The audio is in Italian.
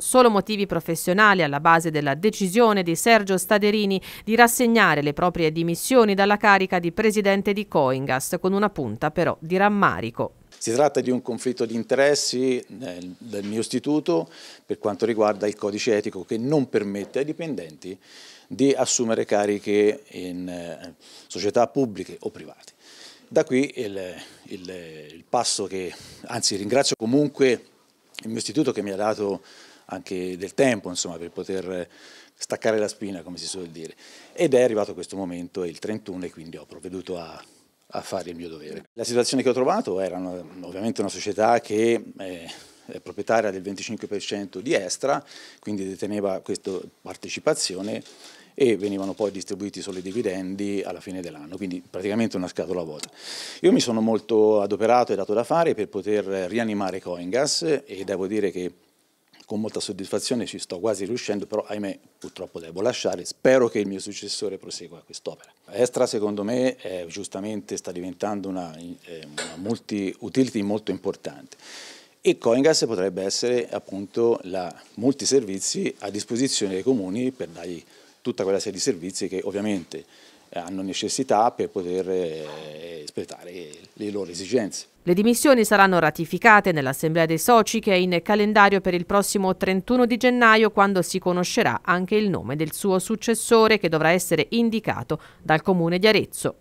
Solo motivi professionali alla base della decisione di Sergio Staderini di rassegnare le proprie dimissioni dalla carica di presidente di Coingas, con una punta però di rammarico. Si tratta di un conflitto di interessi del mio istituto per quanto riguarda il codice etico che non permette ai dipendenti di assumere cariche in eh, società pubbliche o private. Da qui il, il, il passo che, anzi ringrazio comunque il mio istituto che mi ha dato anche del tempo, insomma, per poter eh, staccare la spina, come si suol dire. Ed è arrivato questo momento, il 31, e quindi ho provveduto a, a fare il mio dovere. La situazione che ho trovato era una, ovviamente una società che... Eh, proprietaria del 25% di Estra, quindi deteneva questa partecipazione e venivano poi distribuiti solo i dividendi alla fine dell'anno, quindi praticamente una scatola vuota. Io mi sono molto adoperato e dato da fare per poter eh, rianimare Coingas e devo dire che con molta soddisfazione ci sto quasi riuscendo, però ahimè purtroppo devo lasciare, spero che il mio successore prosegua quest'opera. Estra secondo me è, eh, giustamente sta diventando una, eh, una multi-utility molto importante e Coingas potrebbe essere appunto la multiservizi a disposizione dei comuni per dargli tutta quella serie di servizi che ovviamente hanno necessità per poter eh, interpretare le loro esigenze. Le dimissioni saranno ratificate nell'Assemblea dei Soci che è in calendario per il prossimo 31 di gennaio quando si conoscerà anche il nome del suo successore che dovrà essere indicato dal Comune di Arezzo.